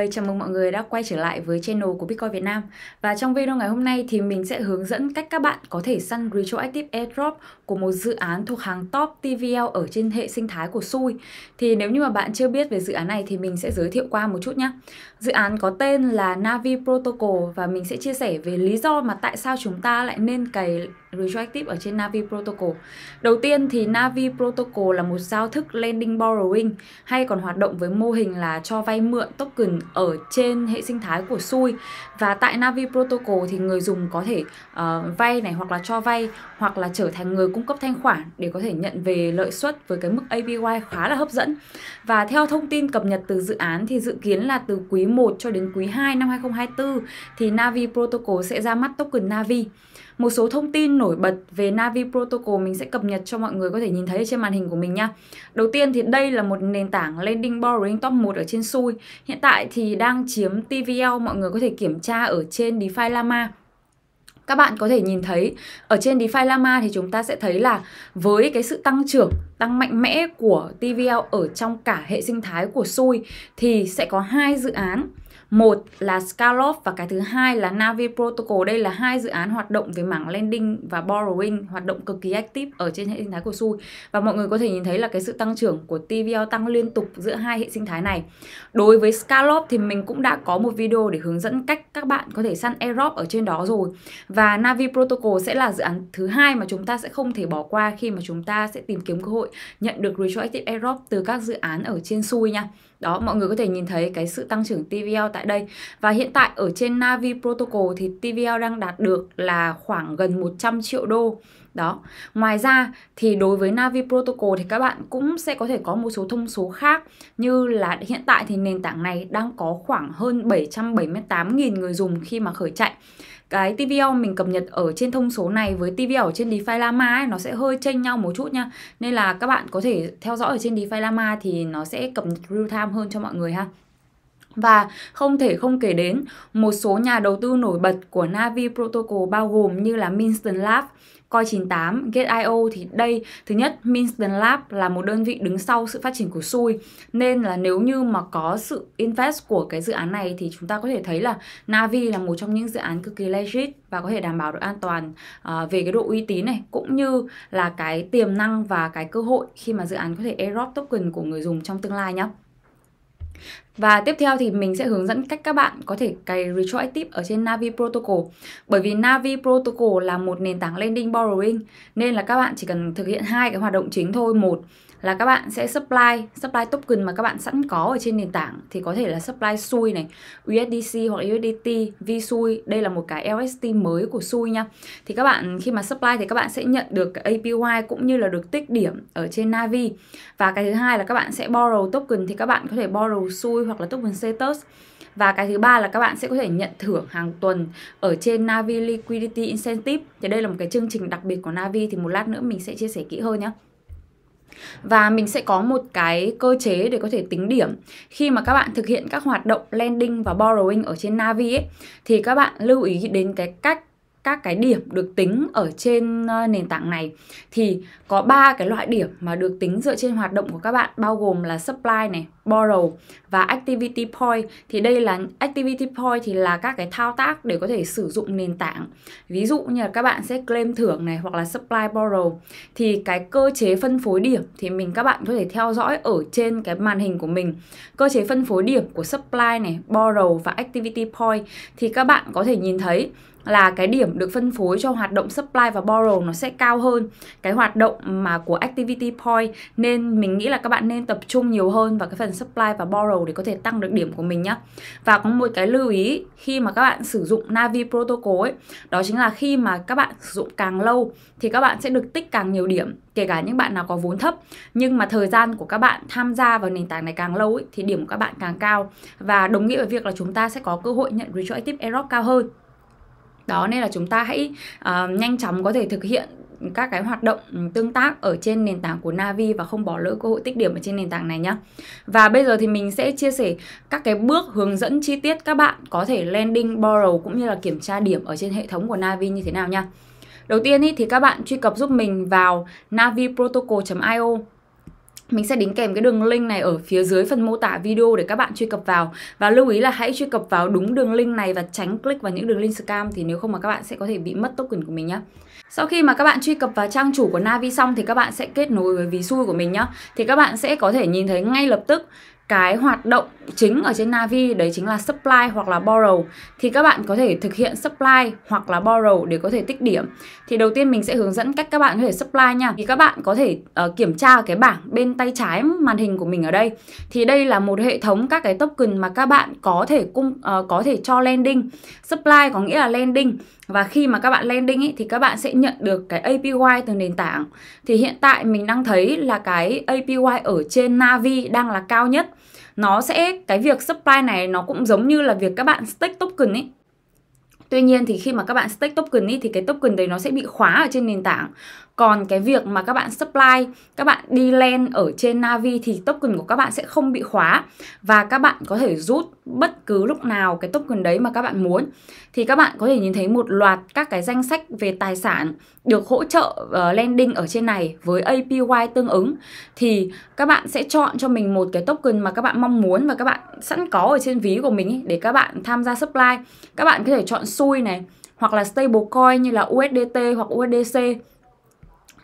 người, chào mừng mọi người đã quay trở lại với channel của Bitcoin Việt Nam Và trong video ngày hôm nay thì mình sẽ hướng dẫn cách các bạn có thể săn Retroactive Airdrop của một dự án thuộc hàng top TVL ở trên hệ sinh thái của Sui Thì nếu như mà bạn chưa biết về dự án này thì mình sẽ giới thiệu qua một chút nhé Dự án có tên là Navi Protocol và mình sẽ chia sẻ về lý do mà tại sao chúng ta lại nên cày Retroactive ở trên Navi Protocol Đầu tiên thì Navi Protocol là một giao thức lending borrowing hay còn hoạt động với mô hình là cho vay mượn token ở trên hệ sinh thái của Sui và tại Navi Protocol thì người dùng có thể uh, vay này hoặc là cho vay hoặc là trở thành người cung cấp thanh khoản để có thể nhận về lợi suất với cái mức APY khá là hấp dẫn. Và theo thông tin cập nhật từ dự án thì dự kiến là từ quý 1 cho đến quý 2 năm 2024 thì Navi Protocol sẽ ra mắt token Navi một số thông tin nổi bật về Navi Protocol mình sẽ cập nhật cho mọi người có thể nhìn thấy trên màn hình của mình nha. Đầu tiên thì đây là một nền tảng lending borrowing top 1 ở trên SUI. Hiện tại thì đang chiếm TVL, mọi người có thể kiểm tra ở trên DeFi Llama các bạn có thể nhìn thấy ở trên DeFi Llama thì chúng ta sẽ thấy là với cái sự tăng trưởng tăng mạnh mẽ của TVL ở trong cả hệ sinh thái của Sui thì sẽ có hai dự án một là Scallop và cái thứ hai là Navi Protocol. Đây là hai dự án hoạt động về mảng lending và borrowing, hoạt động cực kỳ active ở trên hệ sinh thái của Sui. Và mọi người có thể nhìn thấy là cái sự tăng trưởng của TVL tăng liên tục giữa hai hệ sinh thái này. Đối với Scallop thì mình cũng đã có một video để hướng dẫn cách các bạn có thể săn airdrop ở trên đó rồi. Và Navi Protocol sẽ là dự án thứ hai mà chúng ta sẽ không thể bỏ qua khi mà chúng ta sẽ tìm kiếm cơ hội nhận được retroactive airdrop từ các dự án ở trên Sui nha. Đó, mọi người có thể nhìn thấy cái sự tăng trưởng TVL tại đây. Và hiện tại ở trên Navi Protocol thì TVL đang đạt được là khoảng gần 100 triệu đô đó ngoài ra thì đối với Navi Protocol thì các bạn cũng sẽ có thể có một số thông số khác như là hiện tại thì nền tảng này đang có khoảng hơn 778.000 người dùng khi mà khởi chạy cái TVL mình cập nhật ở trên thông số này với TVL ở trên DeFi Llama ấy, nó sẽ hơi chênh nhau một chút nha. Nên là các bạn có thể theo dõi ở trên DeFi Llama thì nó sẽ cập nhật real time hơn cho mọi người ha. Và không thể không kể đến một số nhà đầu tư nổi bật của Navi Protocol bao gồm như là Minston Labs, Coi98, get io thì đây thứ nhất Winston Lab là một đơn vị đứng sau sự phát triển của Sui nên là nếu như mà có sự invest của cái dự án này thì chúng ta có thể thấy là Navi là một trong những dự án cực kỳ legit và có thể đảm bảo được an toàn uh, về cái độ uy tín này cũng như là cái tiềm năng và cái cơ hội khi mà dự án có thể airdrop token của người dùng trong tương lai nhé. Và tiếp theo thì mình sẽ hướng dẫn cách các bạn có thể cài retroactive ở trên Navi Protocol. Bởi vì Navi Protocol là một nền tảng lending borrowing nên là các bạn chỉ cần thực hiện hai cái hoạt động chính thôi. Một là các bạn sẽ supply supply token mà các bạn sẵn có ở trên nền tảng thì có thể là supply SUI này USDC hoặc là USDT VSUI đây là một cái LST mới của SUI nha thì các bạn khi mà supply thì các bạn sẽ nhận được APY cũng như là được tích điểm ở trên Navi và cái thứ hai là các bạn sẽ borrow token thì các bạn có thể borrow SUI hoặc là token status và cái thứ ba là các bạn sẽ có thể nhận thưởng hàng tuần ở trên Navi Liquidity Incentive thì đây là một cái chương trình đặc biệt của Navi thì một lát nữa mình sẽ chia sẻ kỹ hơn nhé và mình sẽ có một cái cơ chế để có thể tính điểm khi mà các bạn thực hiện các hoạt động lending và borrowing ở trên Navi ấy, thì các bạn lưu ý đến cái cách các cái điểm được tính ở trên ờ, nền tảng này thì có ba cái loại điểm mà được tính dựa trên hoạt động của các bạn bao gồm là supply này, borrow và activity point. Thì đây là activity point thì là các cái thao tác để có thể sử dụng nền tảng. Ví dụ như là các bạn sẽ claim thưởng này hoặc là supply borrow thì cái cơ chế phân phối điểm thì mình các bạn có thể theo dõi ở trên cái màn hình của mình. Cơ chế phân phối điểm của supply này, borrow và activity point thì các bạn có thể nhìn thấy là cái điểm được phân phối cho hoạt động supply và borrow nó sẽ cao hơn cái hoạt động mà của activity point nên mình nghĩ là các bạn nên tập trung nhiều hơn vào cái phần supply và borrow để có thể tăng được điểm của mình nhé và có một cái lưu ý khi mà các bạn sử dụng Navi Protocol ấy, đó chính là khi mà các bạn sử dụng càng lâu thì các bạn sẽ được tích càng nhiều điểm kể cả những bạn nào có vốn thấp nhưng mà thời gian của các bạn tham gia vào nền tảng này càng lâu ấy, thì điểm của các bạn càng cao và đồng nghĩa với việc là chúng ta sẽ có cơ hội nhận retroactive error cao hơn đó nên là chúng ta hãy uh, nhanh chóng có thể thực hiện các cái hoạt động tương tác ở trên nền tảng của Navi và không bỏ lỡ cơ hội tích điểm ở trên nền tảng này nhé. Và bây giờ thì mình sẽ chia sẻ các cái bước hướng dẫn chi tiết các bạn có thể landing, borrow cũng như là kiểm tra điểm ở trên hệ thống của Navi như thế nào nha. Đầu tiên ý, thì các bạn truy cập giúp mình vào naviprotocol.io mình sẽ đính kèm cái đường link này ở phía dưới phần mô tả video để các bạn truy cập vào và lưu ý là hãy truy cập vào đúng đường link này và tránh click vào những đường link scam thì nếu không mà các bạn sẽ có thể bị mất token của mình nhé sau khi mà các bạn truy cập vào trang chủ của Navi xong thì các bạn sẽ kết nối với ví xui của mình nhé thì các bạn sẽ có thể nhìn thấy ngay lập tức cái hoạt động chính ở trên Navi đấy chính là supply hoặc là borrow thì các bạn có thể thực hiện supply hoặc là borrow để có thể tích điểm thì đầu tiên mình sẽ hướng dẫn cách các bạn có thể supply nha thì các bạn có thể uh, kiểm tra cái bảng bên tay trái màn hình của mình ở đây thì đây là một hệ thống các cái token mà các bạn có thể cung uh, có thể cho landing supply có nghĩa là landing và khi mà các bạn landing ấy, thì các bạn sẽ nhận được cái APY từ nền tảng thì hiện tại mình đang thấy là cái APY ở trên Navi đang là cao nhất nó sẽ cái việc supply này nó cũng giống như là việc các bạn stake token ấy Tuy nhiên thì khi mà các bạn stake token ý, thì cái token đấy nó sẽ bị khóa ở trên nền tảng còn cái việc mà các bạn supply các bạn đi lên ở trên Navi thì token của các bạn sẽ không bị khóa và các bạn có thể rút bất cứ lúc nào cái token đấy mà các bạn muốn thì các bạn có thể nhìn thấy một loạt các cái danh sách về tài sản được hỗ trợ uh, lending ở trên này với APY tương ứng thì các bạn sẽ chọn cho mình một cái token mà các bạn mong muốn và các bạn sẵn có ở trên ví của mình ấy, để các bạn tham gia supply các bạn có thể chọn xui này hoặc là stable coin như là USDT hoặc USDC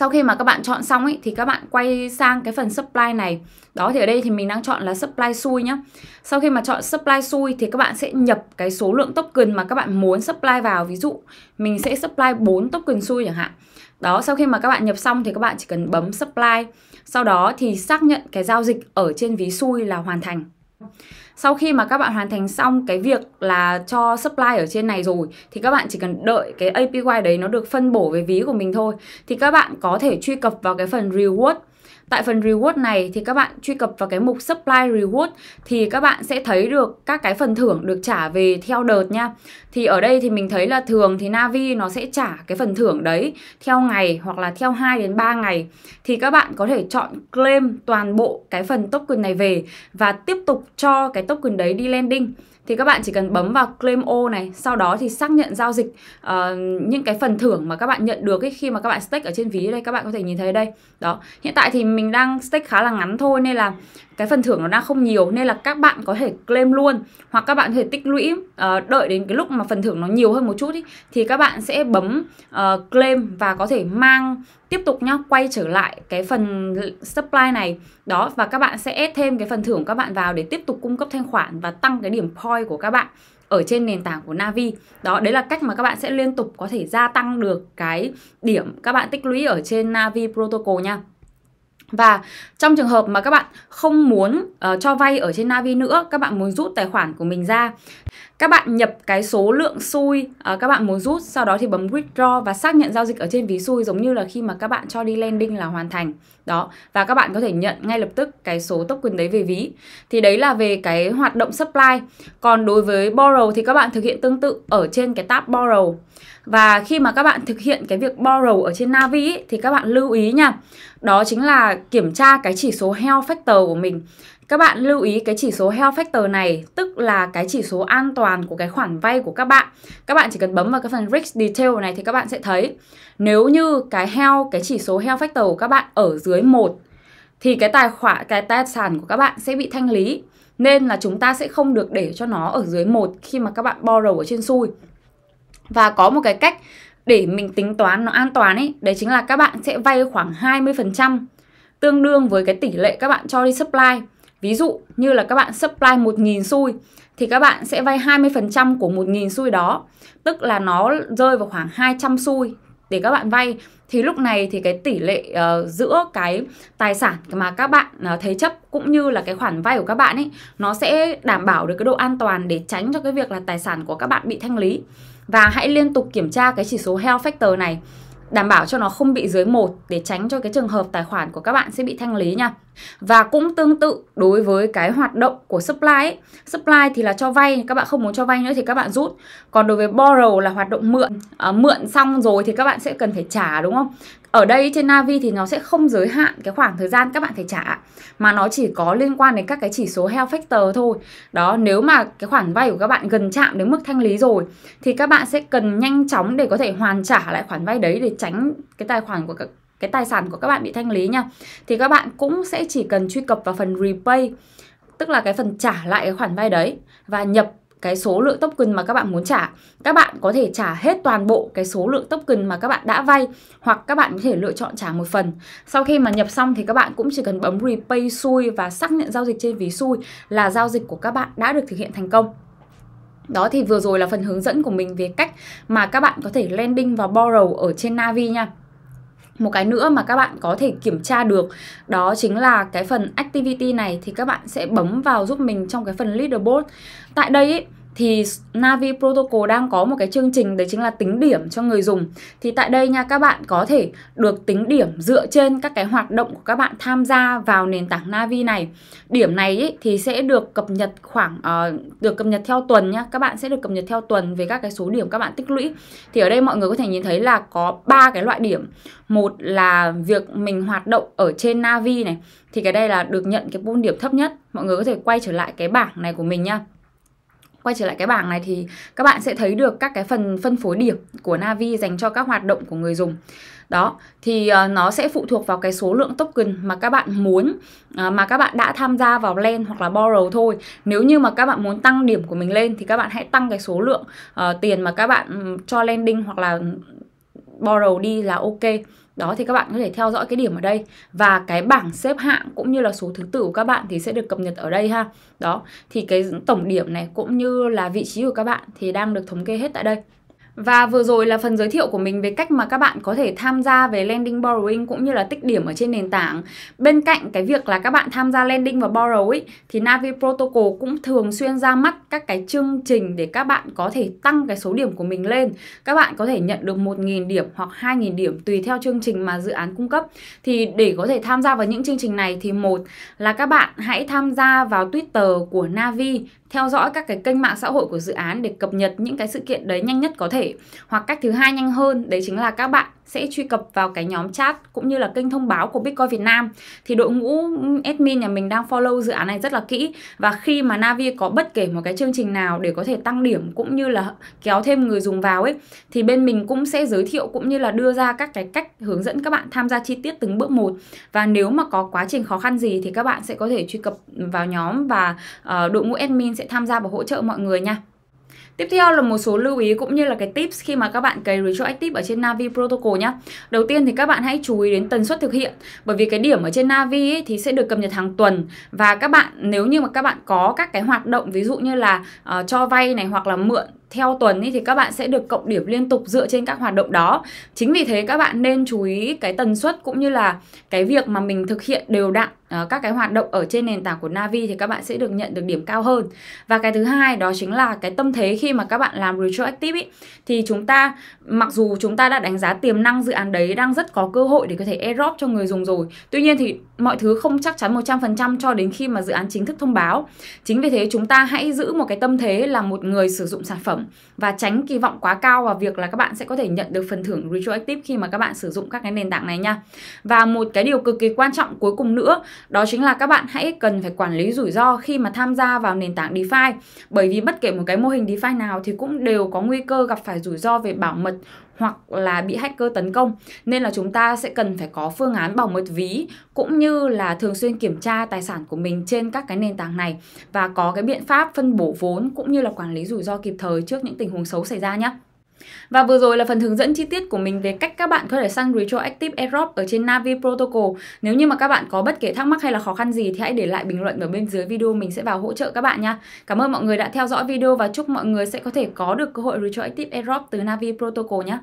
sau khi mà các bạn chọn xong ấy thì các bạn quay sang cái phần supply này đó thì ở đây thì mình đang chọn là supply xui nhá sau khi mà chọn supply xui thì các bạn sẽ nhập cái số lượng token mà các bạn muốn supply vào ví dụ mình sẽ supply 4 token xui chẳng hạn đó sau khi mà các bạn nhập xong thì các bạn chỉ cần bấm supply sau đó thì xác nhận cái giao dịch ở trên ví xui là hoàn thành sau khi mà các bạn hoàn thành xong cái việc là cho supply ở trên này rồi thì các bạn chỉ cần đợi cái APY đấy nó được phân bổ về ví của mình thôi thì các bạn có thể truy cập vào cái phần reward Tại phần reward này thì các bạn truy cập vào cái mục supply reward thì các bạn sẽ thấy được các cái phần thưởng được trả về theo đợt nha. Thì ở đây thì mình thấy là thường thì Navi nó sẽ trả cái phần thưởng đấy theo ngày hoặc là theo 2 đến 3 ngày. Thì các bạn có thể chọn claim toàn bộ cái phần token này về và tiếp tục cho cái token đấy đi landing thì các bạn chỉ cần bấm vào claim ô này sau đó thì xác nhận giao dịch uh, những cái phần thưởng mà các bạn nhận được ấy, khi mà các bạn stake ở trên ví đây các bạn có thể nhìn thấy đây đó hiện tại thì mình đang stake khá là ngắn thôi nên là cái phần thưởng nó đang không nhiều nên là các bạn có thể claim luôn hoặc các bạn có thể tích lũy uh, đợi đến cái lúc mà phần thưởng nó nhiều hơn một chút ý, thì các bạn sẽ bấm uh, claim và có thể mang tiếp tục nhá quay trở lại cái phần supply này đó và các bạn sẽ add thêm cái phần thưởng các bạn vào để tiếp tục cung cấp thanh khoản và tăng cái điểm point của các bạn ở trên nền tảng của Navi. Đó, đấy là cách mà các bạn sẽ liên tục có thể gia tăng được cái điểm các bạn tích lũy ở trên Navi Protocol nha và trong trường hợp mà các bạn không muốn uh, cho vay ở trên Navi nữa, các bạn muốn rút tài khoản của mình ra các bạn nhập cái số lượng xui uh, các bạn muốn rút sau đó thì bấm withdraw và xác nhận giao dịch ở trên ví xui giống như là khi mà các bạn cho đi landing là hoàn thành đó và các bạn có thể nhận ngay lập tức cái số token đấy về ví thì đấy là về cái hoạt động supply còn đối với borrow thì các bạn thực hiện tương tự ở trên cái tab borrow và khi mà các bạn thực hiện cái việc borrow ở trên Navi ý, thì các bạn lưu ý nha đó chính là kiểm tra cái chỉ số health factor của mình các bạn lưu ý cái chỉ số health factor này tức là cái chỉ số an toàn của cái khoản vay của các bạn. Các bạn chỉ cần bấm vào cái phần risk detail này thì các bạn sẽ thấy nếu như cái health cái chỉ số health factor của các bạn ở dưới 1 thì cái tài khoản cái tài sản của các bạn sẽ bị thanh lý. Nên là chúng ta sẽ không được để cho nó ở dưới 1 khi mà các bạn borrow ở trên xui. Và có một cái cách để mình tính toán nó an toàn ấy, đấy chính là các bạn sẽ vay khoảng 20% tương đương với cái tỷ lệ các bạn cho đi supply Ví dụ như là các bạn supply 1.000 xui thì các bạn sẽ vay 20% của 1.000 xui đó, tức là nó rơi vào khoảng 200 xui để các bạn vay thì lúc này thì cái tỷ lệ uh, giữa cái tài sản mà các bạn uh, thế chấp cũng như là cái khoản vay của các bạn ấy nó sẽ đảm bảo được cái độ an toàn để tránh cho cái việc là tài sản của các bạn bị thanh lý. Và hãy liên tục kiểm tra cái chỉ số health factor này đảm bảo cho nó không bị dưới một để tránh cho cái trường hợp tài khoản của các bạn sẽ bị thanh lý nha và cũng tương tự đối với cái hoạt động của supply ấy. supply thì là cho vay các bạn không muốn cho vay nữa thì các bạn rút còn đối với borrow là hoạt động mượn à, mượn xong rồi thì các bạn sẽ cần phải trả đúng không ở đây trên Navi thì nó sẽ không giới hạn cái khoảng thời gian các bạn phải trả mà nó chỉ có liên quan đến các cái chỉ số health factor thôi đó nếu mà cái khoản vay của các bạn gần chạm đến mức thanh lý rồi thì các bạn sẽ cần nhanh chóng để có thể hoàn trả lại khoản vay đấy để tránh cái tài khoản của các cái tài sản của các bạn bị thanh lý nha thì các bạn cũng sẽ chỉ cần truy cập vào phần repay tức là cái phần trả lại cái khoản vay đấy và nhập cái số lượng token mà các bạn muốn trả. Các bạn có thể trả hết toàn bộ cái số lượng token mà các bạn đã vay hoặc các bạn có thể lựa chọn trả một phần. Sau khi mà nhập xong thì các bạn cũng chỉ cần bấm repay xui và xác nhận giao dịch trên ví xui là giao dịch của các bạn đã được thực hiện thành công. Đó thì vừa rồi là phần hướng dẫn của mình về cách mà các bạn có thể landing và borrow ở trên Navi nha một cái nữa mà các bạn có thể kiểm tra được đó chính là cái phần activity này thì các bạn sẽ bấm vào giúp mình trong cái phần leaderboard tại đây ấy, thì Navi Protocol đang có một cái chương trình đấy chính là tính điểm cho người dùng. Thì tại đây nha các bạn có thể được tính điểm dựa trên các cái hoạt động của các bạn tham gia vào nền tảng Navi này. Điểm này ý, thì sẽ được cập nhật khoảng uh, được cập nhật theo tuần nhá. Các bạn sẽ được cập nhật theo tuần về các cái số điểm các bạn tích lũy. Thì ở đây mọi người có thể nhìn thấy là có ba cái loại điểm. Một là việc mình hoạt động ở trên Navi này thì cái đây là được nhận cái bon điểm thấp nhất. Mọi người có thể quay trở lại cái bảng này của mình nha. Quay trở lại cái bảng này thì các bạn sẽ thấy được các cái phần phân phối điểm của Navi dành cho các hoạt động của người dùng. Đó, thì ờ, nó sẽ phụ thuộc vào cái số lượng token mà các bạn muốn ờ, mà các bạn đã tham gia vào lend hoặc là borrow thôi. Nếu như mà các bạn muốn tăng điểm của mình lên thì các bạn hãy tăng cái số lượng uh, tiền mà các bạn ừ, cho lending hoặc là borrow đi là ok. Đó thì các bạn có thể theo dõi cái điểm ở đây và cái bảng xếp hạng cũng như là số thứ tự của các bạn thì sẽ được cập nhật ở đây ha. Đó, thì cái tổng điểm này cũng như là vị trí của các bạn thì đang được thống kê hết tại đây. Và vừa rồi là phần giới thiệu của mình về cách mà các bạn có thể tham gia về lending borrowing cũng như là tích điểm ở trên nền tảng. Bên cạnh cái việc là các bạn tham gia lending và borrow ấy, thì Navi Protocol cũng thường xuyên ra mắt các cái chương trình để các bạn có thể tăng cái số điểm của mình lên. Các bạn có thể nhận được 1.000 điểm hoặc 2.000 điểm tùy theo chương trình mà dự án cung cấp. Thì để có thể tham gia vào những chương trình này thì một là các bạn hãy tham gia vào Twitter của Navi theo dõi các cái kênh mạng xã hội của dự án để cập nhật những cái sự kiện đấy nhanh nhất có thể hoặc cách thứ hai nhanh hơn đấy chính là các bạn sẽ truy cập vào cái nhóm chat cũng như là kênh thông báo của Bitcoin Việt Nam thì đội ngũ admin nhà mình đang follow dự án này rất là kỹ và khi mà Navi có bất kể một cái chương trình nào để có thể tăng điểm cũng như là kéo thêm người dùng vào ấy thì bên mình cũng sẽ giới thiệu cũng như là đưa ra các cái cách hướng dẫn các bạn tham gia chi tiết từng bước một và nếu mà có quá trình khó khăn gì thì các bạn sẽ có thể truy cập vào nhóm và uh, đội ngũ admin sẽ tham gia và hỗ trợ mọi người nha. Tiếp theo là một số lưu ý cũng như là cái tips khi mà các bạn cấy retroactive ở trên Navi Protocol nhá Đầu tiên thì các bạn hãy chú ý đến tần suất thực hiện bởi vì cái điểm ở trên Navi ấy thì sẽ được cập nhật hàng tuần và các bạn nếu như mà các bạn có các cái hoạt động ví dụ như là uh, cho vay này hoặc là mượn theo tuần ý, thì các bạn sẽ được cộng điểm liên tục dựa trên các hoạt động đó chính vì thế các bạn nên chú ý cái tần suất cũng như là cái việc mà mình thực hiện đều đặn uh, các cái hoạt động ở trên nền tảng của Navi thì các bạn sẽ được nhận được điểm cao hơn và cái thứ hai đó chính là cái tâm thế khi mà các bạn làm retroactive ý, thì chúng ta mặc dù chúng ta đã đánh giá tiềm năng dự án đấy đang rất có cơ hội để có thể airdrop cho người dùng rồi tuy nhiên thì mọi thứ không chắc chắn 100% cho đến khi mà dự án chính thức thông báo chính vì thế chúng ta hãy giữ một cái tâm thế là một người sử dụng sản phẩm thưởng và tránh kỳ vọng quá cao vào việc là các bạn sẽ có thể nhận được phần thưởng retroactive khi mà các bạn sử dụng các cái nền tảng này nha. Và một cái điều cực kỳ quan trọng cuối cùng nữa đó chính là các bạn hãy cần phải quản lý rủi ro khi mà tham gia vào nền tảng DeFi bởi vì bất kể một cái mô hình DeFi nào thì cũng đều có nguy cơ gặp phải rủi ro về bảo mật hoặc là bị hacker tấn công nên là chúng ta sẽ cần phải có phương án bảo mật ví cũng như là thường xuyên kiểm tra tài sản của mình trên các cái nền tảng này và có cái biện pháp phân bổ vốn cũng như là quản lý rủi ro kịp thời trước những tình huống xấu xảy ra nhé. Và vừa rồi là phần hướng dẫn chi tiết của mình về cách các bạn có thể săn Retroactive Airdrop ở trên Navi Protocol. Nếu như mà các bạn có bất kể thắc mắc hay là khó khăn gì thì hãy để lại bình luận ở bên dưới video mình sẽ vào hỗ trợ các bạn nha. Cảm ơn mọi người đã theo dõi video và chúc mọi người sẽ có thể có được cơ hội Retroactive Airdrop từ Navi Protocol nhé.